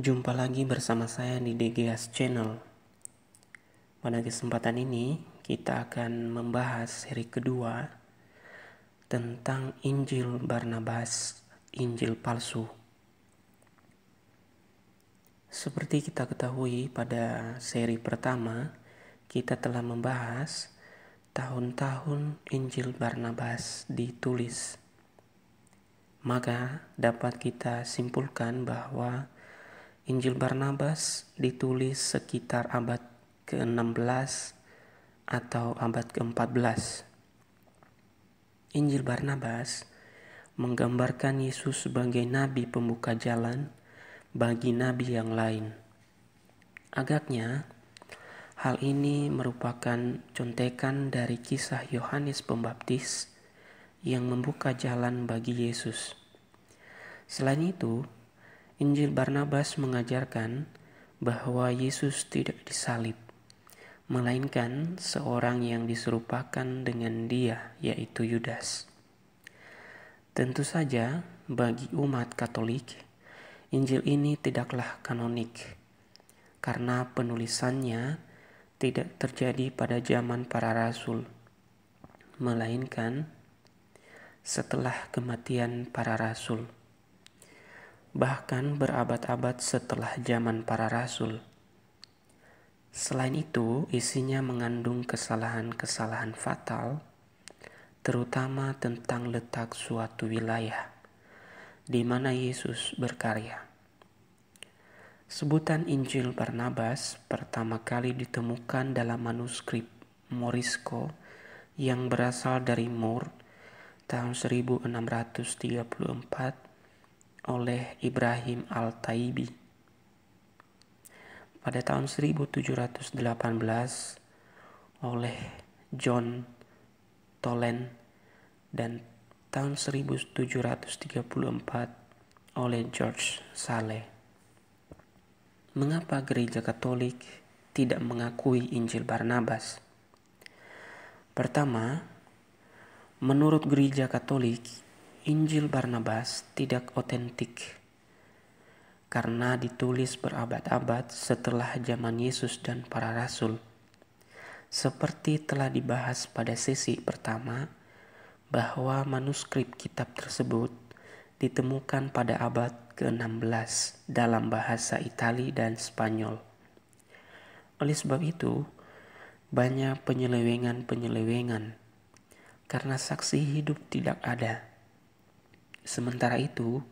Jumpa lagi bersama saya di DGS Channel. Pada kesempatan ini, kita akan membahas seri kedua tentang Injil Barnabas, Injil palsu. Seperti kita ketahui pada seri pertama, kita telah membahas tahun-tahun Injil Barnabas ditulis. Maka dapat kita simpulkan bahwa Injil Barnabas ditulis sekitar abad ke-16 atau abad ke-14. Injil Barnabas menggambarkan Yesus sebagai nabi pembuka jalan bagi nabi yang lain. Agaknya, hal ini merupakan contekan dari kisah Yohanes Pembaptis yang membuka jalan bagi Yesus. Selain itu, Injil Barnabas mengajarkan bahwa Yesus tidak disalib, melainkan seorang yang diserupakan dengan Dia, yaitu Yudas. Tentu saja, bagi umat Katolik, Injil ini tidaklah kanonik karena penulisannya tidak terjadi pada zaman para rasul, melainkan setelah kematian para rasul bahkan berabad-abad setelah zaman para rasul. Selain itu, isinya mengandung kesalahan-kesalahan fatal, terutama tentang letak suatu wilayah di mana Yesus berkarya. Sebutan Injil Barnabas pertama kali ditemukan dalam manuskrip Morisco yang berasal dari Mur tahun 1634 oleh Ibrahim Al-Taibi. Pada tahun 1718 oleh John Toland dan tahun 1734 oleh George Saleh. Mengapa gereja Katolik tidak mengakui Injil Barnabas? Pertama, menurut gereja Katolik, Injil Barnabas tidak otentik karena ditulis berabad-abad setelah zaman Yesus dan para rasul. Seperti telah dibahas pada sesi pertama, bahwa manuskrip kitab tersebut ditemukan pada abad ke-16 dalam bahasa Itali dan Spanyol. Oleh sebab itu, banyak penyelewengan-penyelewengan karena saksi hidup tidak ada Sementara itu,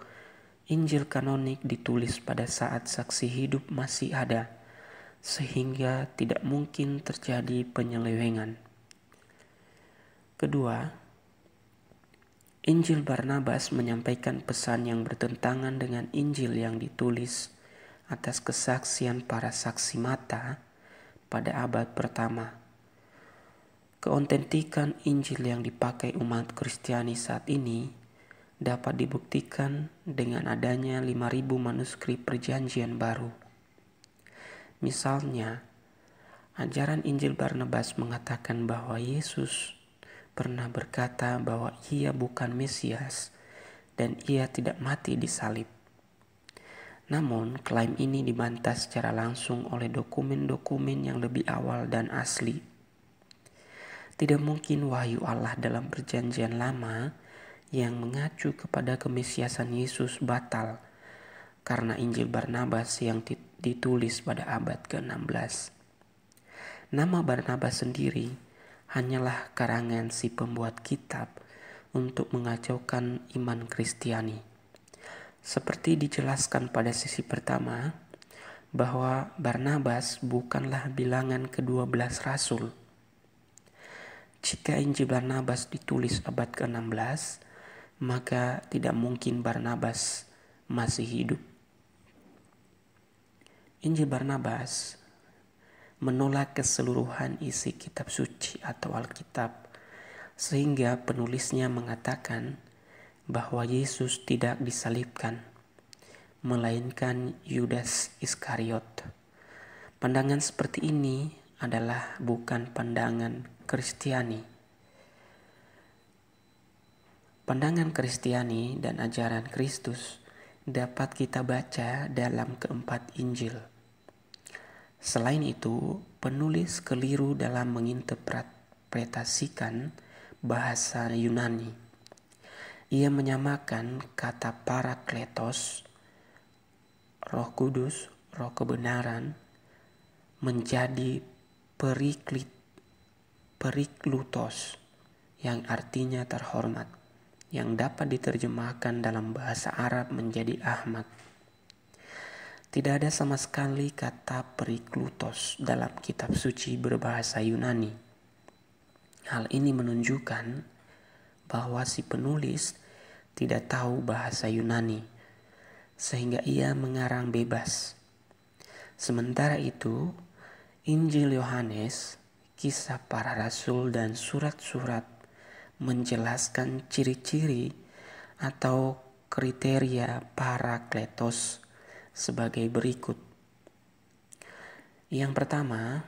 Injil kanonik ditulis pada saat saksi hidup masih ada, sehingga tidak mungkin terjadi penyelewengan. Kedua, Injil Barnabas menyampaikan pesan yang bertentangan dengan Injil yang ditulis atas kesaksian para saksi mata pada abad pertama. Keontentikan Injil yang dipakai umat Kristiani saat ini dapat dibuktikan dengan adanya 5.000 manuskrip perjanjian baru. Misalnya, ajaran Injil Barnabas mengatakan bahwa Yesus pernah berkata bahwa ia bukan Mesias dan ia tidak mati di salib. Namun, klaim ini dibantah secara langsung oleh dokumen-dokumen yang lebih awal dan asli. Tidak mungkin wahyu Allah dalam Perjanjian Lama yang mengacu kepada kemesiasan Yesus batal karena Injil Barnabas yang ditulis pada abad ke-16. Nama Barnabas sendiri hanyalah karangan si pembuat kitab untuk mengacaukan iman Kristiani. Seperti dijelaskan pada sisi pertama, bahwa Barnabas bukanlah bilangan kedua belas rasul. Jika Injil Barnabas ditulis abad ke-16, maka tidak mungkin Barnabas masih hidup. Injil Barnabas menolak keseluruhan isi kitab suci atau Alkitab, sehingga penulisnya mengatakan bahwa Yesus tidak disalibkan, melainkan Yudas Iskariot. Pandangan seperti ini adalah bukan pandangan Kristiani Pandangan Kristiani dan ajaran Kristus dapat kita baca dalam keempat Injil. Selain itu, penulis keliru dalam menginterpretasikan bahasa Yunani. Ia menyamakan kata parakletos, roh kudus, roh kebenaran, menjadi periklit, periklutos, yang artinya terhormat yang dapat diterjemahkan dalam bahasa Arab menjadi Ahmad. Tidak ada sama sekali kata periklutos dalam kitab suci berbahasa Yunani. Hal ini menunjukkan bahwa si penulis tidak tahu bahasa Yunani, sehingga ia mengarang bebas. Sementara itu, Injil Yohanes, kisah para rasul, dan surat-surat menjelaskan ciri-ciri atau kriteria parakletos sebagai berikut. Yang pertama,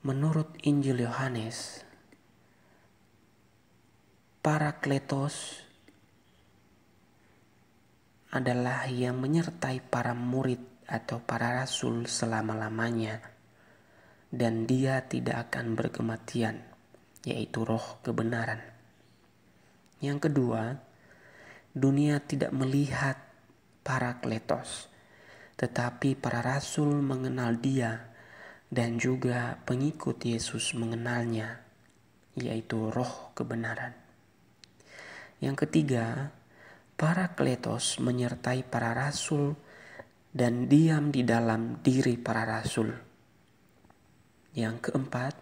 menurut Injil Yohanes, parakletos adalah yang menyertai para murid atau para rasul selama-lamanya, dan dia tidak akan berkematian yaitu roh kebenaran. Yang kedua, dunia tidak melihat para kletos, tetapi para rasul mengenal dia dan juga pengikut Yesus mengenalnya, yaitu roh kebenaran. Yang ketiga, para kletos menyertai para rasul dan diam di dalam diri para rasul. Yang keempat,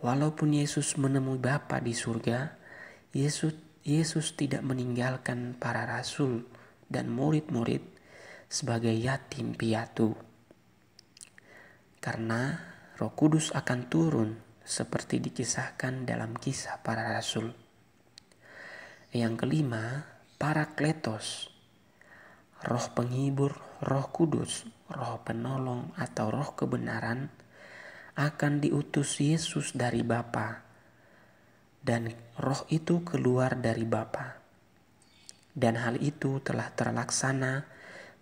Walaupun Yesus menemui Bapa di surga, Yesus, Yesus tidak meninggalkan para rasul dan murid-murid sebagai yatim piatu. Karena Roh Kudus akan turun seperti dikisahkan dalam kisah para rasul. Yang kelima, para kletos, roh penghibur, roh kudus, roh penolong atau roh kebenaran akan diutus Yesus dari Bapa dan roh itu keluar dari Bapa. Dan hal itu telah terlaksana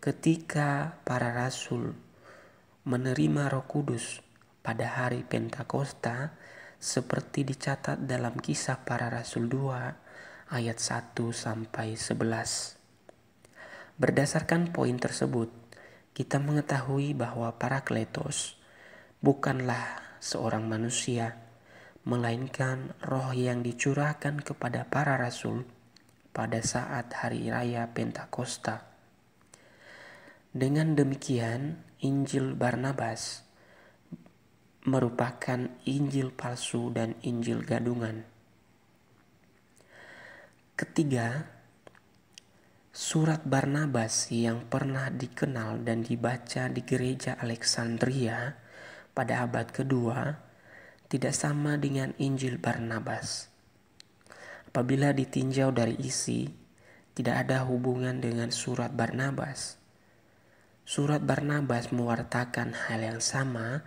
ketika para rasul menerima Roh Kudus pada hari Pentakosta seperti dicatat dalam kisah para rasul 2 ayat 1 sampai 11. Berdasarkan poin tersebut, kita mengetahui bahwa para kletos – bukanlah seorang manusia, melainkan roh yang dicurahkan kepada para rasul pada saat hari raya Pentakosta. Dengan demikian, Injil Barnabas merupakan Injil palsu dan Injil gadungan. Ketiga, surat Barnabas yang pernah dikenal dan dibaca di gereja Alexandria pada abad kedua tidak sama dengan Injil Barnabas. Apabila ditinjau dari isi, tidak ada hubungan dengan surat Barnabas. Surat Barnabas mewartakan hal yang sama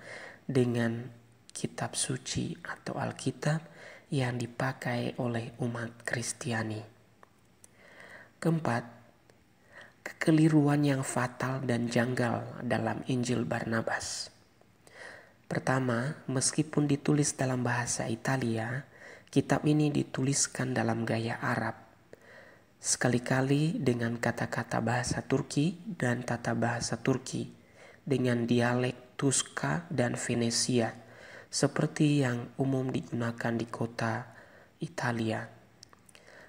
dengan kitab suci atau Alkitab yang dipakai oleh umat Kristiani. Keempat, kekeliruan yang fatal dan janggal dalam Injil Barnabas. Pertama, meskipun ditulis dalam bahasa Italia, kitab ini dituliskan dalam gaya Arab. Sekali-kali dengan kata-kata bahasa Turki dan tata bahasa Turki, dengan dialek Tuska dan Venesia, seperti yang umum digunakan di kota Italia.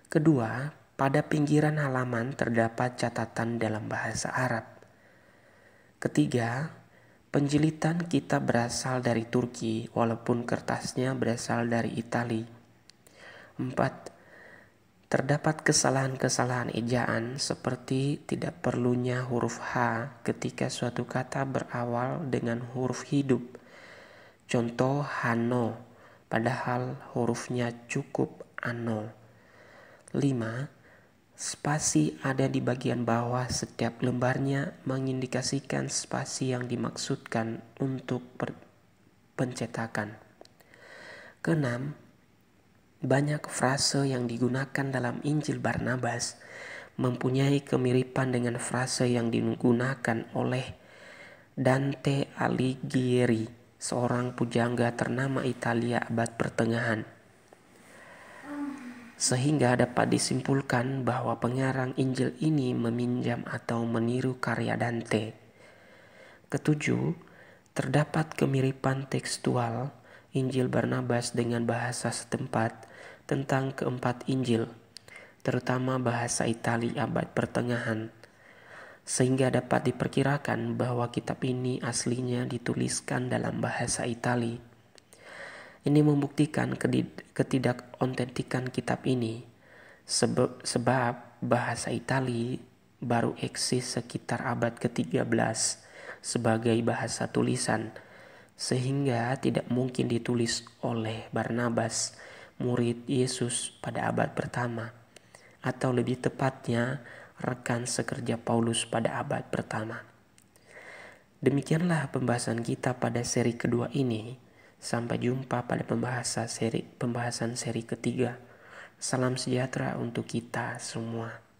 Kedua, pada pinggiran halaman terdapat catatan dalam bahasa Arab. Ketiga, Penjilitan kita berasal dari Turki, walaupun kertasnya berasal dari Itali. 4. Terdapat kesalahan-kesalahan ejaan seperti tidak perlunya huruf H ketika suatu kata berawal dengan huruf hidup. Contoh Hano, padahal hurufnya cukup Ano. 5 Spasi ada di bagian bawah setiap lembarnya mengindikasikan spasi yang dimaksudkan untuk pencetakan. Keenam, banyak frase yang digunakan dalam Injil Barnabas mempunyai kemiripan dengan frase yang digunakan oleh Dante Alighieri, seorang pujangga ternama Italia abad pertengahan sehingga dapat disimpulkan bahwa pengarang Injil ini meminjam atau meniru karya Dante. Ketujuh, terdapat kemiripan tekstual Injil Barnabas dengan bahasa setempat tentang keempat Injil, terutama bahasa Itali abad pertengahan, sehingga dapat diperkirakan bahwa kitab ini aslinya dituliskan dalam bahasa Italia. Ini membuktikan ketidakontentikan kitab ini sebab bahasa Itali baru eksis sekitar abad ke-13 sebagai bahasa tulisan sehingga tidak mungkin ditulis oleh Barnabas murid Yesus pada abad pertama atau lebih tepatnya rekan sekerja Paulus pada abad pertama. Demikianlah pembahasan kita pada seri kedua ini. Sampai jumpa pada pembahasan seri, pembahasan seri ketiga. Salam sejahtera untuk kita semua.